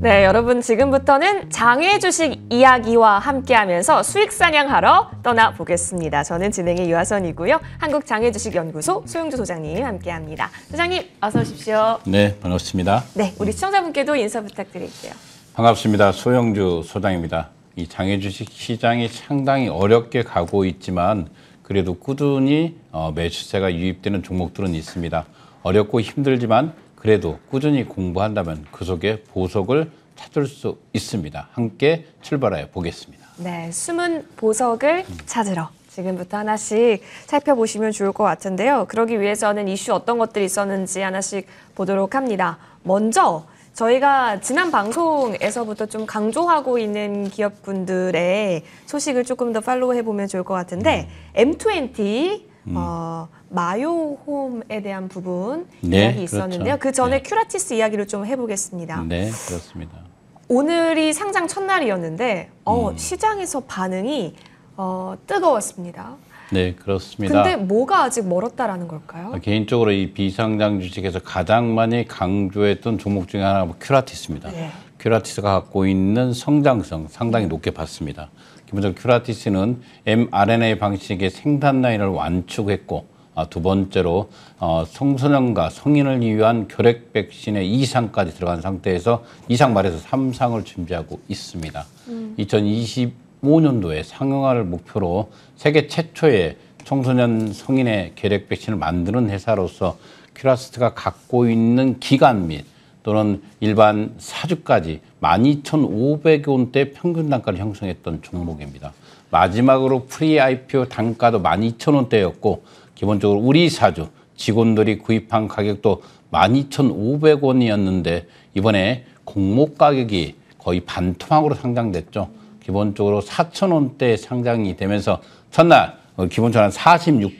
네, 여러분 지금부터는 장외 주식 이야기와 함께하면서 수익 상향하러 떠나보겠습니다. 저는 진행의 유하선이고요. 한국 장외 주식 연구소 소영주 소장님 함께합니다. 소장님 어서 오십시오. 네, 반갑습니다. 네, 우리 시청자분께도 인사 부탁드릴게요. 반갑습니다. 소영주 소장입니다. 이 장외 주식 시장이 상당히 어렵게 가고 있지만 그래도 꾸준히 어, 매수세가 유입되는 종목들은 있습니다. 어렵고 힘들지만 그래도 꾸준히 공부한다면 그 속에 보석을 찾을 수 있습니다. 함께 출발해 보겠습니다. 네, 숨은 보석을 찾으러 지금부터 하나씩 살펴보시면 좋을 것 같은데요. 그러기 위해서는 이슈 어떤 것들이 있었는지 하나씩 보도록 합니다. 먼저 저희가 지난 방송에서부터 좀 강조하고 있는 기업분들의 소식을 조금 더 팔로우해 보면 좋을 것 같은데 음. M20 음. 어, 마요홈에 대한 부분 네, 이야기 그렇죠. 있었는데요. 그렇죠. 그 전에 네. 큐라티스 이야기를 좀 해보겠습니다. 네, 그렇습니다. 오늘이 상장 첫날이었는데 어, 음. 시장에서 반응이 어, 뜨거웠습니다. 네, 그렇습니다. 근데 뭐가 아직 멀었다라는 걸까요? 아, 개인적으로 이 비상장 주식에서 가장 많이 강조했던 종목 중에 하나가 뭐 큐라티스입니다. 네. 큐라티스가 갖고 있는 성장성 상당히 네. 높게 봤습니다. 기본적으로 큐라티스는 mRNA 방식의 생산 라인을 완축했고 아, 두 번째로 어, 성소년과 성인을 위한 결핵 백신의 2상까지 들어간 상태에서 2상 말해서 3상을 준비하고 있습니다. 음. 2025년도에 상용화를 목표로 세계 최초의 청소년 성인의 결핵 백신을 만드는 회사로서 큐라스트가 갖고 있는 기간 및 또는 일반 사주까지 12,500원대 평균 단가를 형성했던 종목입니다. 마지막으로 프리 IPO 단가도 12,000원대였고 기본적으로 우리 사주 직원들이 구입한 가격도 12,500원이었는데 이번에 공모 가격이 거의 반토막으로 상장됐죠. 기본적으로 4,000원대 상장이 되면서 첫날 어, 기본적으로 4 6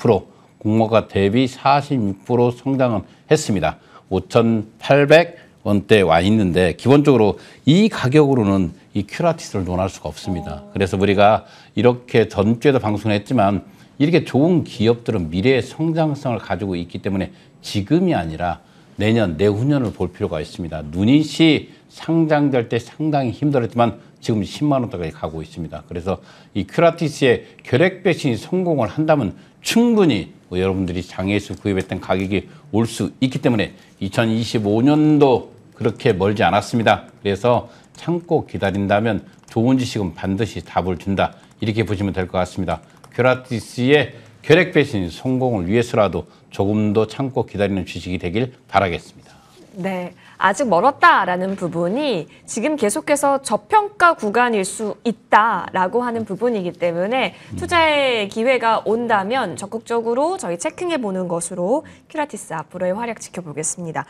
공모가 대비 46% 성장은 했습니다. 5,800 원대 와 있는데 기본적으로 이 가격으로는 이 큐라티스를 논할 수가 없습니다. 그래서 우리가 이렇게 전주에도 방송을 했지만 이렇게 좋은 기업들은 미래의 성장성을 가지고 있기 때문에 지금이 아니라 내년, 내후년을 볼 필요가 있습니다. 눈닛시 상장될 때 상당히 힘들었지만 지금 10만 원대까지 가고 있습니다. 그래서 이 큐라티스의 결핵 배신이 성공을 한다면 충분히 뭐 여러분들이 장에서 구입했던 가격이 올 수 있기 때문에 2025년도 그렇게 멀지 않았습니다. 그래서 참고 기다린다면 좋은 지식은 반드시 답을 준다. 이렇게 보시면 될 것 같습니다. 괴라티스의 결핵 배신 성공을 위해서라도 조금 더 참고 기다리는 주식이 되길 바라겠습니다. 네. 아직 멀었다라는 부분이 지금 계속해서 저평가 구간일 수 있다라고 하는 부분이기 때문에 투자의 기회가 온다면 적극적으로 저희 체킹해 보는 것으로 큐라티스 앞으로의 활약 지켜보겠습니다.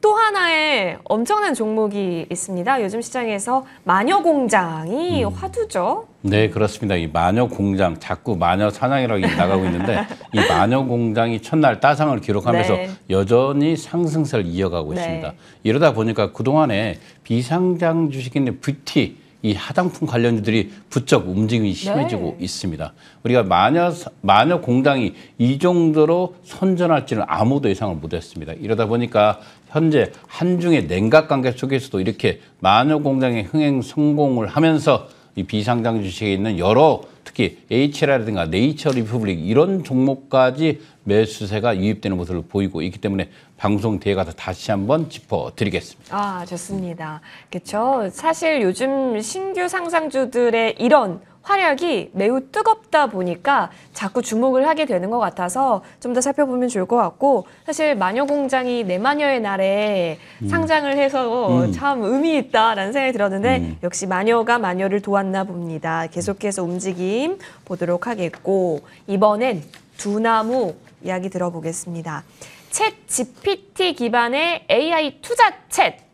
또 하나의 엄청난 종목이 있습니다. 요즘 시장에서 마녀공장이 음. 화두죠. 네, 그렇습니다. 이 마녀 공장 자꾸 마녀 사냥이라고 나가고 있는데 이 마녀 공장이 첫날 따상을 기록하면서 네. 여전히 상승세를 이어가고 네. 있습니다. 이러다 보니까 그동안에 비상장 주식인 뷰티 이화장품 관련주들이 부쩍 움직임이 네. 심해지고 네. 있습니다. 우리가 마녀 마녀 공장이 이 정도로 선전할지는 아무도 예상을 못했습니다. 이러다 보니까 현재 한중의 냉각 관계 속에서도 이렇게 마녀 공장의 흥행 성공을 하면서 이 비상장 주식에 있는 여러 특히 H라든가 네이처 리퍼블릭 이런 종목까지 매수세가 유입되는 모습을 보이고 있기 때문에 방송 뒤에 가서 다시 한번 짚어드리겠습니다. 아 좋습니다. 그렇죠. 사실 요즘 신규 상장주들의 이런 활약이 매우 뜨겁다 보니까 자꾸 주목을 하게 되는 것 같아서 좀 더 살펴보면 좋을 것 같고 사실 마녀공장이 내 네 마녀의 날에 음. 상장을 해서 음. 참 의미 있다라는 생각이 들었는데 음. 역시 마녀가 마녀를 도왔나 봅니다. 계속해서 움직임 보도록 하겠고 이번엔 두나무 이야기 들어보겠습니다. 챗 GPT 기반의 AI 투자 챗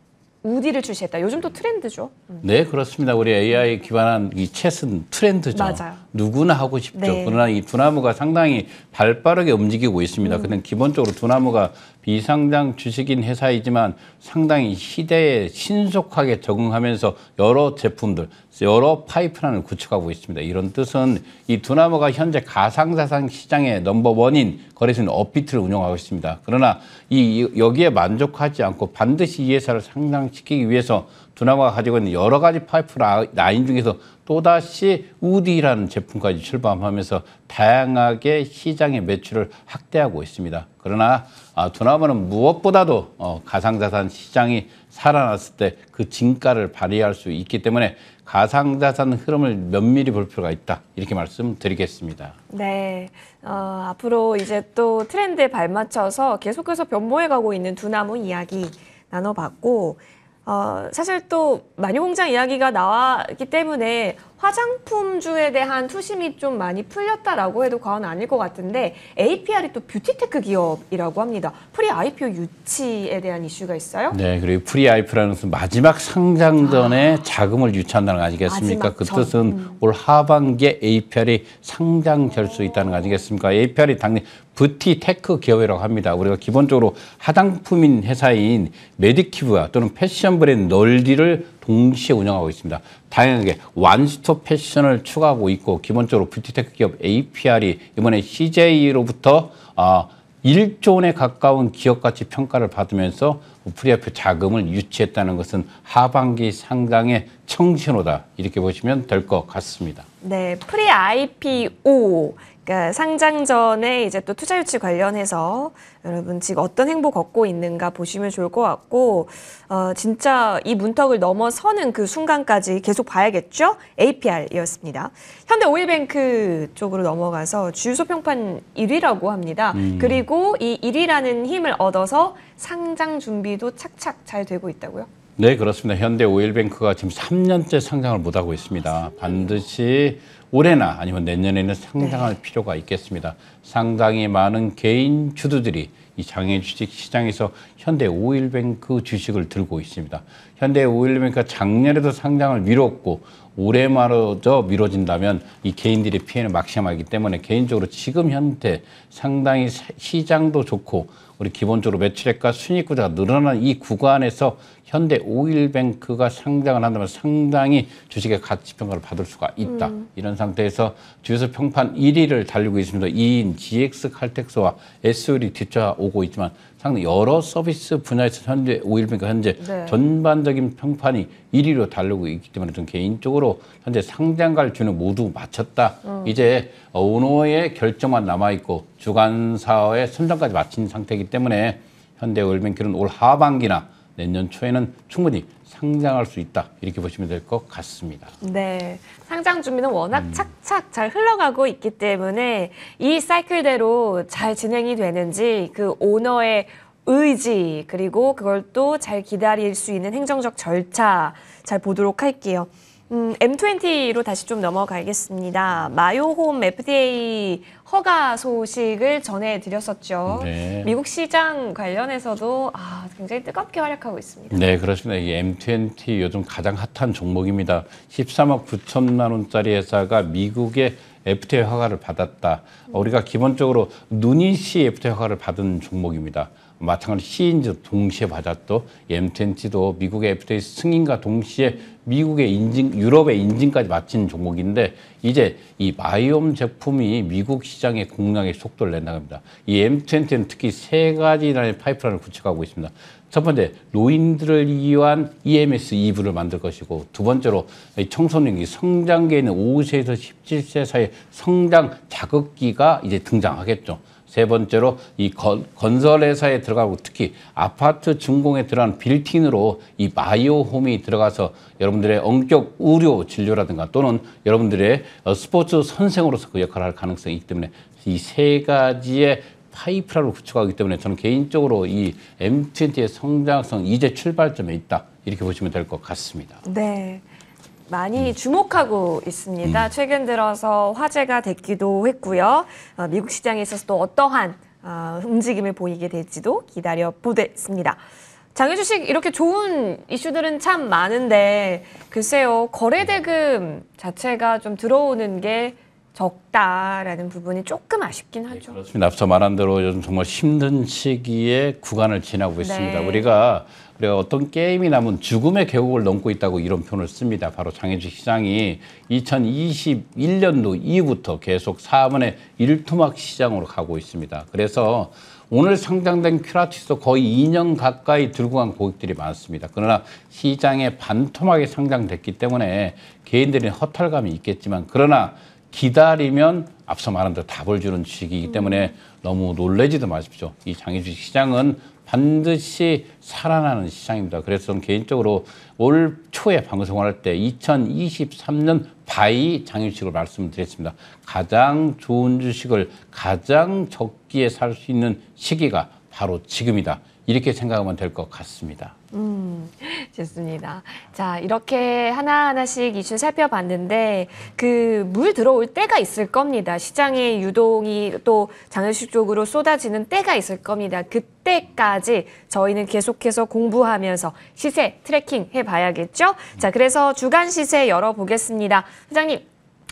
우디를 출시했다. 요즘 또 트렌드죠. 음. 네, 그렇습니다. 우리 AI 기반한 이 챗은 트렌드죠. 맞아요. 누구나 하고 싶죠. 네. 그러나 이 두나무가 상당히 발빠르게 움직이고 있습니다. 음. 근데 기본적으로 두나무가 비상장 주식인 회사이지만 상당히 시대에 신속하게 적응하면서 여러 제품들, 여러 파이프라인을 구축하고 있습니다. 이런 뜻은 이 두나무가 현재 가상자산 시장의 넘버원인 거래소인 업비트를 운영하고 있습니다. 그러나 이 여기에 만족하지 않고 반드시 이 회사를 상장시키기 위해서 두나마가 가지고 있는 여러 가지 파이프 라인 중에서 또다시 우디라는 제품까지 출범하면서 다양하게 시장의 매출을 확대하고 있습니다. 그러나 두나마는 아, 무엇보다도 어, 가상자산 시장이 살아났을 때 그 진가를 발휘할 수 있기 때문에 가상자산 흐름을 면밀히 볼 필요가 있다 이렇게 말씀드리겠습니다. 네, 어, 앞으로 이제 또 트렌드에 발맞춰서 계속해서 변모해가고 있는 두나무 이야기 나눠봤고 어, 사실 또 마녀공장 이야기가 나왔기 때문에 화장품주에 대한 투심이 좀 많이 풀렸다라고 해도 과언 아닐 것 같은데 APR이 또 뷰티테크 기업이라고 합니다. 프리 IPO 유치에 대한 이슈가 있어요? 네, 그리고 프리 IPO라는 것은 마지막 상장 전에 아. 자금을 유치한다는 거 아니겠습니까? 그 뜻은 음. 올 하반기에 APR이 상장될 수 있다는 거 아니겠습니까? APR이 당연히 뷰티테크 기업이라고 합니다. 우리가 기본적으로 화장품인 회사인 메디큐브와 또는 패션 브랜드 널디를 동시에 운영하고 있습니다. 다양하게 완스톱 패션을 추가하고 있고 기본적으로 뷰티테크 기업 APR이 이번에 CJ로부터 어, 1조 원에 가까운 기업 가치 평가를 받으면서 프리아표 자금을 유치했다는 것은 하반기 상당의 청신호다 이렇게 보시면 될 것 같습니다. 네, 프리 IPO 그러니까 상장 전에 이제 또 투자 유치 관련해서 여러분 지금 어떤 행복 걷고 있는가 보시면 좋을 것 같고 어, 진짜 이 문턱을 넘어서는 그 순간까지 계속 봐야겠죠? APR이었습니다. 현대오일뱅크 쪽으로 넘어가서 주유소 평판 1위라고 합니다. 음. 그리고 이 1위라는 힘을 얻어서 상장 준비도 착착 잘 되고 있다고요? 네 그렇습니다. 현대오일뱅크가 지금 3년째 상장을 못하고 있습니다. 반드시 올해나 아니면 내년에는 네. 상당할 네. 필요가 있겠습니다. 상당히 많은 개인 주주들이 이 장애 주식 시장에서 현대 오일뱅크 주식을 들고 있습니다. 현대 오일뱅크가 작년에도 상장을 미뤘고 올해 말저 미뤄진다면 이 개인들의 피해는 막심하기 때문에 개인적으로 지금 현재 상당히 시장도 좋고 우리 기본적으로 매출액과 순익구조가 늘어난 이 구간에서 현대 오일뱅크가 상장을 한다면 상당히 주식의 가치 평가를 받을 수가 있다. 음. 이런 상태에서 주요소 평판 1위를 달리고 있습니다. 2인 GX 칼텍스와 SOL이 뒤쳐오고 있지만 상당히 여러 서비스 분야에서 현재 오일뱅크 현재 네. 전반적인 평판이 1위로 달리고 있기 때문에 좀 개인적으로 현재 상장 갈 주는 모두 마쳤다. 음. 이제 오너의 결정만 남아 있고 주간사의 선정까지 마친 상태이기 때문에 현대 오일뱅크는 올 하반기나 내년 초에는 충분히 상장할 수 있다 이렇게 보시면 될 것 같습니다. 네, 상장 준비는 워낙 음. 착착 잘 흘러가고 있기 때문에 이 사이클대로 잘 진행이 되는지 그 오너의 의지 그리고 그걸 또 잘 기다릴 수 있는 행정적 절차 잘 보도록 할게요. 음, M20로 다시 좀 넘어가겠습니다. 마요홈 FDA 허가 소식을 전해드렸었죠. 네. 미국 시장 관련해서도 아, 굉장히 뜨겁게 활약하고 있습니다. 네, 그렇습니다. 이 M20 요즘 가장 핫한 종목입니다. 13억 9천만 원짜리 회사가 미국의 FTA 허가를 받았다. 우리가 기본적으로 누니시 FTA 허가를 받은 종목입니다. 마찬가지로 시인즈 동시에 받았고 m 2티도 미국의 FDA 승인과 동시에 미국의 인증, 유럽의 인증까지 마친 종목인데 이제 이바이옴 제품이 미국 시장의 공략에 속도를 낸다고 합니다. 이 m 2티는 특히 세 가지 라인 파이프라인을 구축하고 있습니다. 첫 번째, 노인들을 위한 EMS 이브를 만들 것이고 두 번째로 청소년기 성장기에는 5세에서 17세 사이 성장 자극기가 이제 등장하겠죠. 세 번째로 이 건설 회사에 들어가고 특히 아파트 준공에 들어간 빌팅으로이마이오홈이 들어가서 여러분들의 엄격 의료 진료라든가 또는 여러분들의 어, 스포츠 선생으로서 그 역할을 할 가능성이 있기 때문에 이 세 가지의 파이프라로 구축하기 때문에 저는 개인적으로 이 MTNT의 성장성 이제 출발점에 있다 이렇게 보시면 될 것 같습니다. 네. 많이 주목하고 있습니다. 음. 최근 들어서 화제가 됐기도 했고요. 어, 미국 시장에 있어서 또 어떠한 어, 움직임을 보이게 될지도 기다려 보겠습니다. 장외 주식 이렇게 좋은 이슈들은 참 많은데 글쎄요 거래 대금 자체가 좀 들어오는 게 적다라는 부분이 조금 아쉽긴 네, 하죠. 네, 그렇습니다. 앞서 말한 대로 요즘 정말 힘든 시기에 구간을 지나고 있습니다. 네. 우리가 우리가 어떤 게임이 남은 죽음의 계곡을 넘고 있다고 이런 표현을 씁니다. 바로 장애주 시장이 2021년도 이후부터 계속 4분의 1토막 시장으로 가고 있습니다. 그래서 오늘 상장된 큐라티스도 거의 2년 가까이 들고 간 고객들이 많습니다. 그러나 시장에 반토막이 상장됐기 때문에 개인들이 허탈감이 있겠지만 그러나 기다리면 앞서 말한 대로 답을 주는 주식이기 때문에 음. 너무 놀래지도 마십시오. 이 장외주식 시장은 반드시 살아나는 시장입니다. 그래서 저는 개인적으로 올 초에 방송을 할 때 2023년 바이 장외주식을 말씀드렸습니다. 가장 좋은 주식을 가장 적기에 살 수 있는 시기가 바로 지금이다. 이렇게 생각하면 될 것 같습니다. 음, 좋습니다. 자, 이렇게 하나하나씩 이슈 살펴봤는데, 그, 물 들어올 때가 있을 겁니다. 시장의 유동이 또 장외식 쪽으로 쏟아지는 때가 있을 겁니다. 그때까지 저희는 계속해서 공부하면서 시세 트래킹 해봐야겠죠? 자, 그래서 주간 시세 열어보겠습니다. 회장님,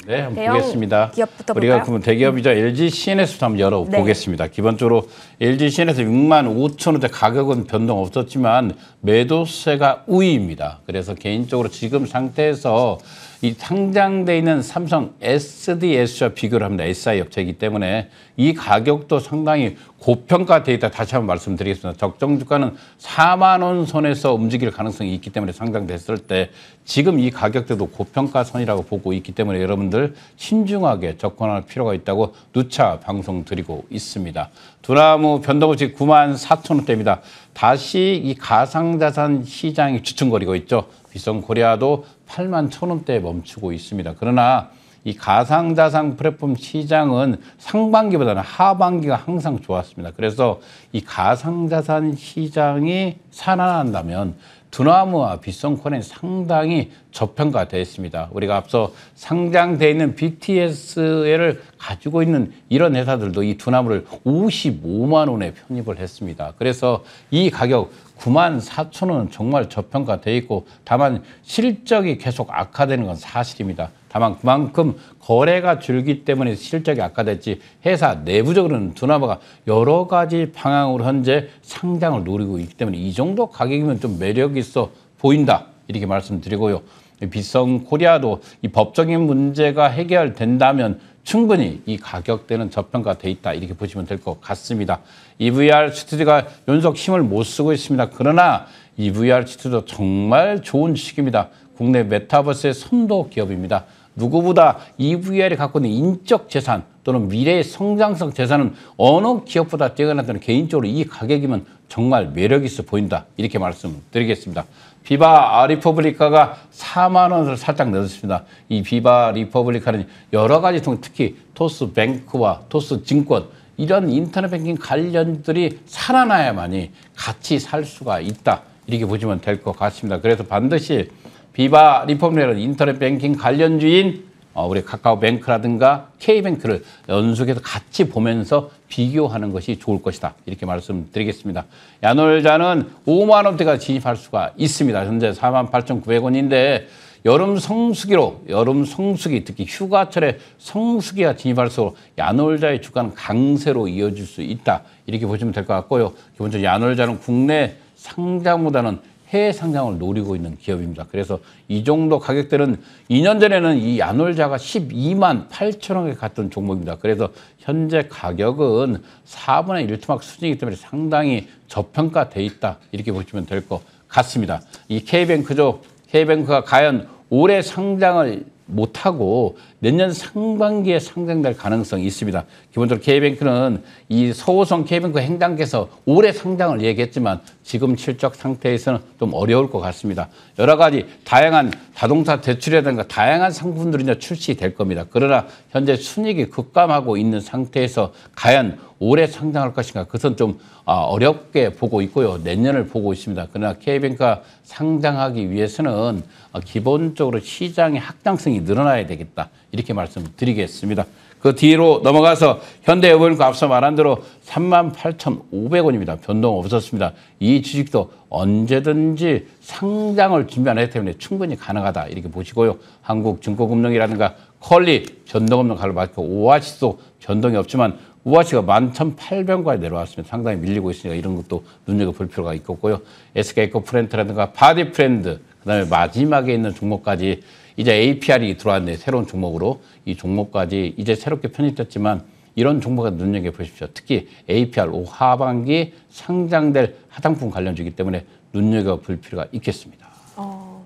네, 한번 보겠습니다. 기업부터 우리가 볼까요? 대기업이자 LG CNS부터 한번 열어보겠습니다. 네. 기본적으로 LG CNS 6만 5천 원대 가격은 변동 없었지만 매도세가 우위입니다. 그래서 개인적으로 지금 상태에서 이 상장돼 있는 삼성 SDS와 비교를 합니다. SI 업체이기 때문에 이 가격도 상당히 고평가돼 있다. 다시 한번 말씀드리겠습니다. 적정 주가는 4만 원 선에서 움직일 가능성이 있기 때문에 상장됐을 때 지금 이 가격대도 고평가 선이라고 보고 있기 때문에 여러분들 신중하게 접근할 필요가 있다고 누차 방송 드리고 있습니다. 두나무 변동없이 9만 4천 원대입니다. 다시 이 가상자산 시장이 주춤거리고 있죠. 비선 코리아도 8만 천 원대에 멈추고 있습니다. 그러나 이 가상자산 플랫폼 시장은 상반기보다는 하반기가 항상 좋았습니다. 그래서 이 가상자산 시장이 살아난다면 두나무와 비성코에 상당히 저평가되어 있습니다. 우리가 앞서 상장되어 있는 BTS를 가지고 있는 이런 회사들도 이 두나무를 55만 원에 편입을 했습니다. 그래서 이 가격 9만 4천 원은 정말 저평가돼 있고 다만 실적이 계속 악화되는 건 사실입니다. 다만 그만큼 거래가 줄기 때문에 실적이 악화됐지 회사 내부적으로는 두나마가 여러 가지 방향으로 현재 상장을 노리고 있기 때문에 이 정도 가격이면 좀 매력 있어 보인다 이렇게 말씀드리고요. 비성 코리아도 이 법적인 문제가 해결된다면 충분히 이 가격대는 저평가돼 있다 이렇게 보시면 될 것 같습니다. EVR 시트리가 연속 힘을 못 쓰고 있습니다. 그러나 EVR 시트도 정말 좋은 주식입니다. 국내 메타버스의 선도 기업입니다. 누구보다 EVR이 갖고 있는 인적 재산 또는 미래의 성장성 재산은 어느 기업보다 뛰어난다는 개인적으로 이 가격이면 정말 매력 있어 보인다. 이렇게 말씀드리겠습니다. 비바 리퍼블리카가 4만 원을 살짝 내줬습니다. 이 비바 리퍼블리카는 여러 가지 통 특히 토스 뱅크와 토스 증권 이런 인터넷 뱅킹 관련들이 살아나야만이 같이 살 수가 있다. 이렇게 보시면 될 것 같습니다. 그래서 반드시 비바 리폼레는 인터넷 뱅킹 관련주인 어, 우리 카카오뱅크라든가 K뱅크를 연속해서 같이 보면서 비교하는 것이 좋을 것이다. 이렇게 말씀드리겠습니다. 야놀자는 5만 원대가 진입할 수가 있습니다. 현재 4만 8,900원인데 여름 성수기로 여름 성수기 특히 휴가철에 성수기가 진입할수록 야놀자의 주가는 강세로 이어질 수 있다. 이렇게 보시면 될 것 같고요. 기본적으로 야놀자는 국내 상장보다는 해외 상장을 노리고 있는 기업입니다. 그래서 이 정도 가격대는 2년 전에는 이 야놀자가 12만 8천 원에 갔던 종목입니다. 그래서 현재 가격은 4분의 1투막 수준이기 때문에 상당히 저평가돼 있다. 이렇게 보시면 될 것 같습니다. 이 K뱅크죠. K뱅크가 과연 올해 상장을 못하고 내년 상반기에 상장될 가능성이 있습니다. 기본적으로 K뱅크는 이소호성 K뱅크 행당께서 올해 상장을 얘기했지만 지금 실적 상태에서는 좀 어려울 것 같습니다. 여러 가지 다양한 자동차 대출이라든가 다양한 상품들이 출시될 겁니다. 그러나 현재 순익이 급감하고 있는 상태에서 과연 올해 상장할 것인가 그것은 좀 아, 어렵게 보고 있고요. 내년을 보고 있습니다. 그러나 K뱅크가 상장하기 위해서는 어, 기본적으로 시장의 확장성이 늘어나야 되겠다. 이렇게 말씀드리겠습니다. 그 뒤로 넘어가서 현대에버랜드 앞서 말한 대로 38,500원입니다. 변동 없었습니다. 이 주식도 언제든지 상장을 준비 안 했기 때문에 충분히 가능하다 이렇게 보시고요. 한국증권금융이라든가 컬리 전동금융 가를 맞고 오아시도 변동이 없지만 우아치가 11,800원까지 내려왔습니다. 상당히 밀리고 있으니까 이런 것도 눈여겨볼 필요가 있겠고요. SK에코프렌트라든가 바디프렌드, 그 다음에 마지막에 있는 종목까지 이제 APR이 들어왔네 새로운 종목으로 이 종목까지 이제 새롭게 편입됐지만 이런 종목을 눈여겨 보십시오. 특히 APR 올 하반기 상장될 화장품 관련주기 때문에 눈여겨 볼 필요가 있겠습니다. 어,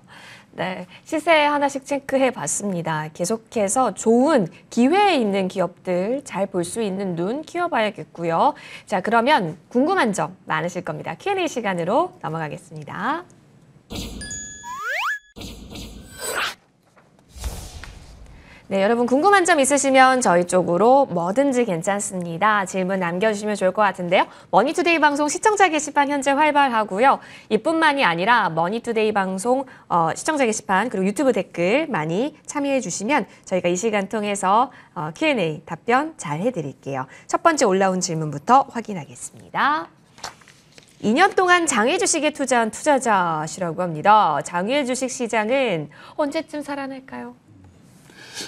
네, 시세 하나씩 체크해 봤습니다. 계속해서 좋은 기회에 있는 기업들 잘 볼 수 있는 눈 키워봐야겠고요. 자, 그러면 궁금한 점 많으실 겁니다. Q&A 시간으로 넘어가겠습니다. 네, 여러분 궁금한 점 있으시면 저희 쪽으로 뭐든지 괜찮습니다. 질문 남겨주시면 좋을 것 같은데요. 머니투데이 방송 시청자 게시판 현재 활발하고요. 이뿐만이 아니라 머니투데이 방송 어, 시청자 게시판 그리고 유튜브 댓글 많이 참여해 주시면 저희가 이 시간 통해서 어, Q&A 답변 잘 해드릴게요. 첫 번째 올라온 질문부터 확인하겠습니다. 2년 동안 장외 주식에 투자한 투자자시라고 합니다. 장외 주식 시장은 언제쯤 살아날까요?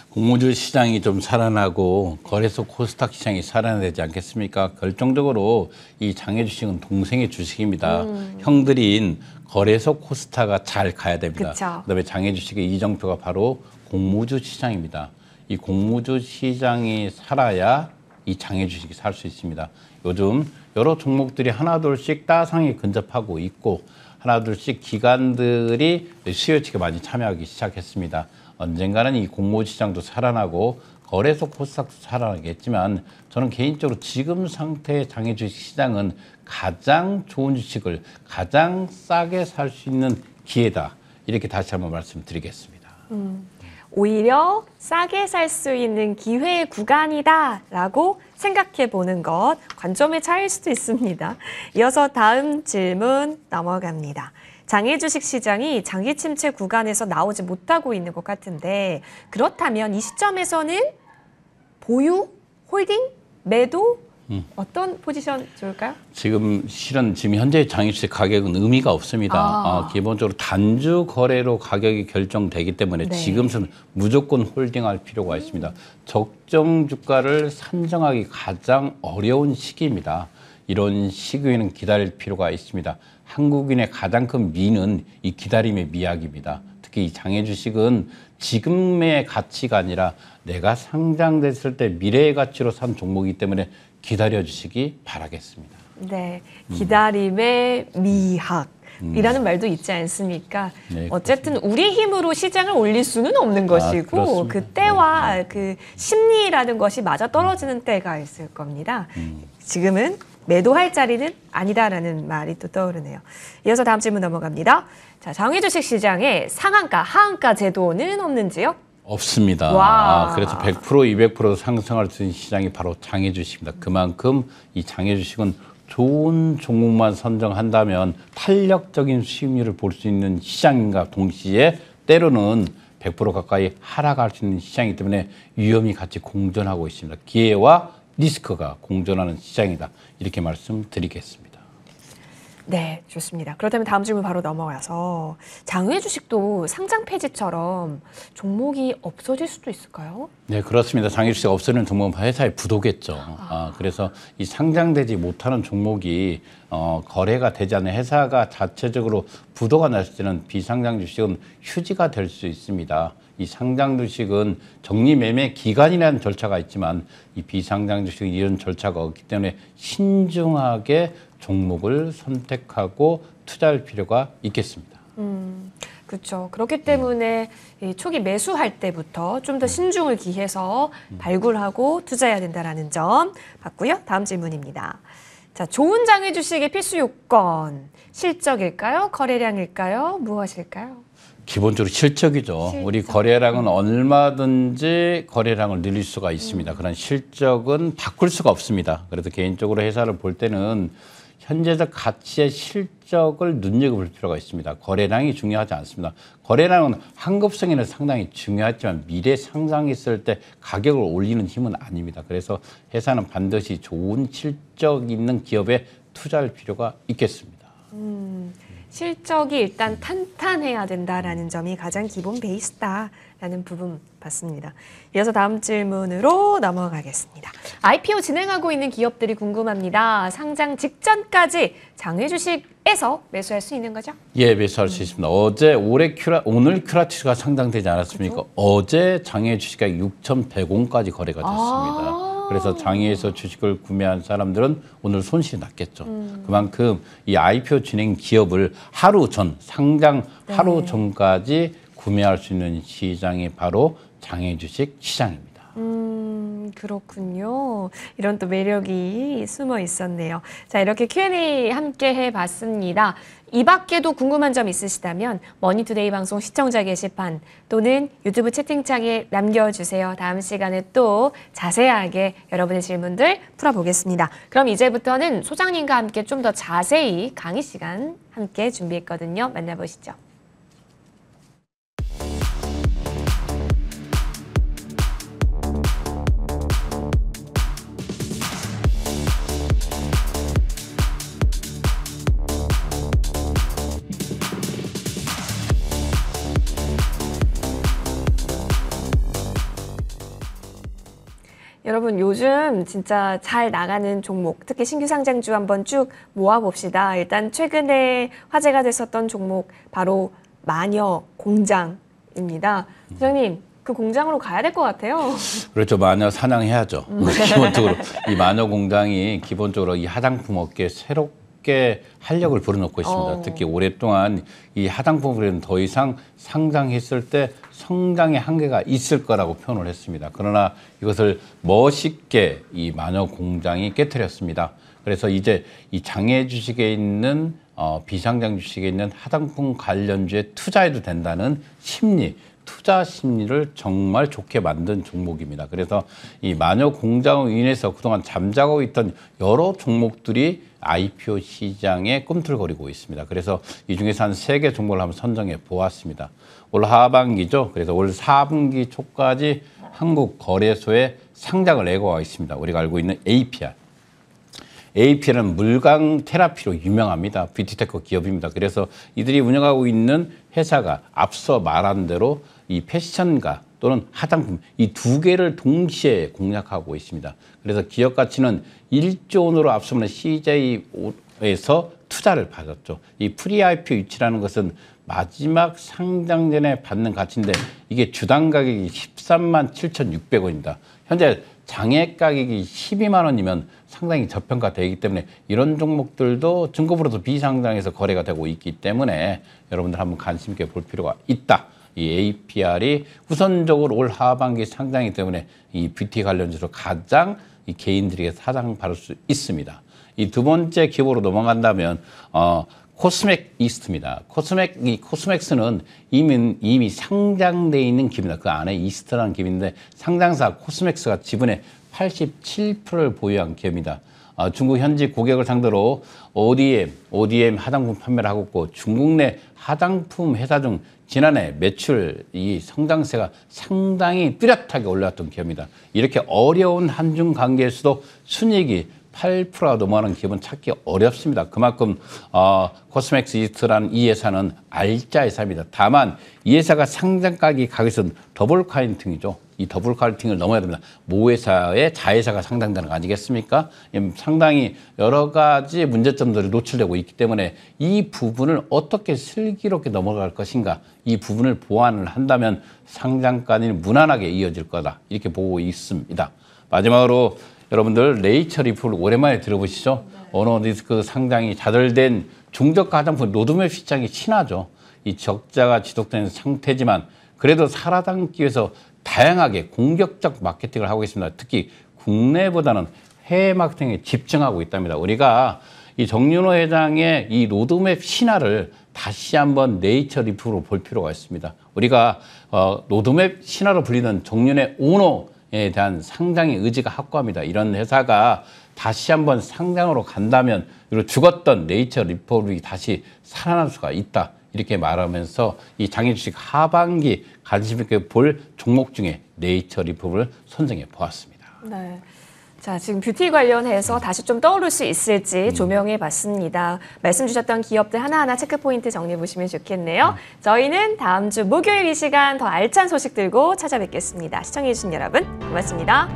공모주 시장이 좀 살아나고 거래소 코스닥 시장이 살아나지 않겠습니까? 결정적으로 이 장외 주식은 동생의 주식입니다. 음. 형들인 거래소 코스타가 잘 가야 됩니다. 그쵸. 그다음에 장외 주식의 이정표가 바로 공모주 시장입니다. 이 공모주 시장이 살아야 이 장외 주식이 살 수 있습니다. 요즘 여러 종목들이 하나둘씩 따상에 근접하고 있고 하나둘씩 기관들이 수요 측에 많이 참여하기 시작했습니다. 언젠가는 이 공모시장도 살아나고 거래소 코스닥도 살아나겠지만 저는 개인적으로 지금 상태의 장애 주식 시장은 가장 좋은 주식을 가장 싸게 살 수 있는 기회다. 이렇게 다시 한번 말씀드리겠습니다. 음, 오히려 싸게 살 수 있는 기회의 구간이다라고 생각해 보는 것 관점의 차이일 수도 있습니다. 이어서 다음 질문 넘어갑니다. 장애 주식 시장이 장기 침체 구간에서 나오지 못하고 있는 것 같은데 그렇다면 이 시점에서는 보유, 홀딩, 매도 음. 어떤 포지션 좋을까요? 지금 실은 지금 현재 장일시 가격은 의미가 없습니다. 아. 아, 기본적으로 단주 거래로 가격이 결정되기 때문에 네. 지금은 무조건 홀딩할 필요가 음. 있습니다. 적정 주가를 산정하기 가장 어려운 시기입니다. 이런 시기에는 기다릴 필요가 있습니다. 한국인의 가장 큰 미는 이 기다림의 미학입니다. 특히 이 장애 주식은 지금의 가치가 아니라 내가 상장됐을 때 미래의 가치로 산 종목이기 때문에 기다려 주시기 바라겠습니다. 네, 기다림의 음. 미학. 이라는 음. 말도 있지 않습니까? 네, 어쨌든 우리 힘으로 시장을 올릴 수는 없는 아, 것이고 아, 그 때와 네. 그 심리라는 것이 맞아 떨어지는 때가 있을 겁니다. 음. 지금은 매도할 자리는 아니다라는 말이 또 떠오르네요. 이어서 다음 질문 넘어갑니다. 자, 장외 주식 시장에 상한가, 하한가 제도는 없는지요? 없습니다. 와. 아, 그래서 100% 200% 상승할 수 있는 시장이 바로 장외 주식입니다. 그만큼 이 장외 주식은 좋은 종목만 선정한다면 탄력적인 수익률을 볼 수 있는 시장인 동시에 때로는 100% 가까이 하락할 수 있는 시장이기 때문에 위험이 같이 공존하고 있습니다. 기회와 리스크가 공존하는 시장이다. 이렇게 말씀드리겠습니다. 네, 좋습니다. 그렇다면 다음 질문 바로 넘어가서 장외 주식도 상장 폐지처럼 종목이 없어질 수도 있을까요? 네, 그렇습니다. 장외 주식 없어지는 종목은 회사의 부도겠죠. 아. 아, 그래서 이 상장되지 못하는 종목이 어, 거래가 되지 않는 회사가 자체적으로 부도가 났을 때는 비상장 주식은 휴지가 될 수 있습니다. 이 상장 주식은 정리 매매 기간이라는 절차가 있지만 이 비상장 주식은 이런 절차가 없기 때문에 신중하게 종목을 선택하고 투자할 필요가 있겠습니다. 음. 그렇죠. 그렇기 때문에 음. 초기 매수할 때부터 좀 더 신중을 기해서 발굴하고 투자해야 된다는점 봤고요. 다음 질문입니다. 자, 좋은 장외 주식의 필수 요건 실적일까요? 거래량일까요? 무엇일까요? 기본적으로 실적이죠. 실적. 우리 거래량은 얼마든지 거래량을 늘릴 수가 있습니다. 음. 그런 실적은 바꿀 수가 없습니다. 그래서 개인적으로 회사를 볼 때는 현재적 가치의 실적을 눈여겨볼 필요가 있습니다. 거래량이 중요하지 않습니다. 거래량은 환급성에는 상당히 중요하지만 미래 상상했을때 가격을 올리는 힘은 아닙니다. 그래서 회사는 반드시 좋은 실적 있는 기업에 투자할 필요가 있겠습니다. 음. 실적이 일단 탄탄해야 된다라는 점이 가장 기본 베이스다라는 부분 봤습니다. 이어서 다음 질문으로 넘어가겠습니다. IPO 진행하고 있는 기업들이 궁금합니다. 상장 직전까지 장외 주식에서 매수할 수 있는 거죠? 예, 매수할 수 음. 있습니다. 어제 올해 큐라 오늘 큐라치가 상장되지 않았습니까? 그렇 어제 장외 주식가 6,100원까지 거래가 아. 됐습니다. 아 그래서 장외에서 주식을 구매한 사람들은 오늘 손실이 났겠죠. 음. 그만큼 이 IPO 진행 기업을 하루 전 상장 하루 네. 전까지 구매할 수 있는 시장이 바로 장외 주식 시장입니다. 음. 그렇군요. 이런 또 매력이 숨어 있었네요. 자, 이렇게 Q&A 함께 해봤습니다. 이 밖에도 궁금한 점 있으시다면 머니투데이 방송 시청자 게시판 또는 유튜브 채팅창에 남겨주세요. 다음 시간에 또 자세하게 여러분의 질문들 풀어보겠습니다. 그럼 이제부터는 소장님과 함께 좀 더 자세히 강의 시간 함께 준비했거든요. 만나보시죠. 여러분 요즘 진짜 잘 나가는 종목, 특히 신규 상장주 한번 쭉 모아봅시다. 일단 최근에 화제가 됐었던 종목 바로 마녀 공장입니다. 부장님, 그 공장으로 가야 될 것 같아요. 그렇죠. 마녀 사냥해야죠. 음. 기본적으로 이 마녀 공장이 기본적으로 이 화장품 업계 새롭 쉽게 활력을 불어넣고 있습니다. 어. 특히 오랫동안 이 하당 프로그램 더 이상 상장했을 때 성장의 한계가 있을 거라고 표현을 했습니다. 그러나 이것을 멋있게 이 마녀 공장이 깨뜨렸습니다. 그래서 이제 이 장애 주식에 있는 어, 비상장 주식에 있는 하당품 관련주에 투자해도 된다는 심리 투자 심리를 정말 좋게 만든 종목입니다. 그래서 이 마녀 공장으로 인해서 그동안 잠자고 있던 여러 종목들이 IPO 시장에 꿈틀거리고 있습니다. 그래서 이 중에서 한 세 개 종목을 한번 선정해 보았습니다. 올 하반기죠. 그래서 올 4분기 초까지 한국 거래소에 상장을 예고가 있습니다. 우리가 알고 있는 a p i APL은 물광 테라피로 유명합니다. 뷰티테크 기업입니다. 그래서 이들이 운영하고 있는 회사가 앞서 말한 대로 이 패션과 또는 화장품 이 두 개를 동시에 공략하고 있습니다. 그래서 기업 가치는 1조 원으로 앞서는 CJ에서 투자를 받았죠. 이 프리 IPO 유치라는 것은 마지막 상장 전에 받는 가치인데 이게 주당 가격이 13만 7,600원입니다. 현재 장액 가격이 12만 원이면 상당히 저평가되기 때문에 이런 종목들도 증거부로도 비상장에서 거래가 되고 있기 때문에 여러분들 한번 관심 있게 볼 필요가 있다. 이 APR이 우선적으로 올 하반기 상장이기 때문에 이 뷰티 관련 주로 가장 이 개인들에게 사장받을수 있습니다. 이 두 번째 기업으로 넘어간다면 어 코스맥 이스트입니다. 코스맥 이 코스맥스는 이미 이미 상장돼 있는 기업입니다. 그 안에 이스트라는 기업인데 상장사 코스맥스가 지분의 87%를 보유한 기업입니다. 아, 중국 현지 고객을 상대로 ODM, ODM 하당품 판매를 하고 있고 중국 내 하당품 회사 중 지난해 매출 이 성장세가 상당히 뚜렷하게 올라왔던 기업입니다. 이렇게 어려운 한중 관계에서도 순이익이 8%가 넘어가는 기업은 찾기 어렵습니다. 그만큼 어, 코스맥스 이스트라는 이 회사는 알짜 회사입니다. 다만 이 회사가 상장가기 가격은 더블 카인 팅이죠 이 더블 카팅을 르 넘어야 됩니다. 모회사의 자회사가 상당되는 거 아니겠습니까? 예, 상당히 여러 가지 문제점들이 노출되고 있기 때문에 이 부분을 어떻게 슬기롭게 넘어갈 것인가 이 부분을 보완을 한다면 상장가는 무난하게 이어질 거다 이렇게 보고 있습니다. 마지막으로 여러분들 레이처 리플 오랜만에 들어보시죠. 언어 디스크 상장이 자절된 중저가 화장품 노드맵 시장이 친하죠. 이 적자가 지속되는 상태지만 그래도 살아남기 위해서 다양하게 공격적 마케팅을 하고 있습니다. 특히 국내보다는 해외 마케팅에 집중하고 있답니다. 우리가 이 정윤호 회장의 이 로드맵 신화를 다시 한번 네이처 리프로 볼 필요가 있습니다. 우리가 어, 로드맵 신화로 불리는 정윤의 오너에 대한 상장의 의지가 확고합니다. 이런 회사가 다시 한번 상장으로 간다면 이로 죽었던 네이처 리포이 다시 살아날 수가 있다. 이렇게 말하면서 이 장인 주식 하반기 관심 있게 볼 종목 중에 네이처 리폼을 선정해 보았습니다. 네. 자, 지금 뷰티 관련해서 음. 다시 좀 떠오를 수 있을지 음. 조명해 봤습니다. 말씀 주셨던 기업들 하나하나 체크 포인트 정리해 보시면 좋겠네요. 음. 저희는 다음 주 목요일 이 시간 더 알찬 소식 들고 찾아뵙겠습니다. 시청해 주신 여러분 고맙습니다.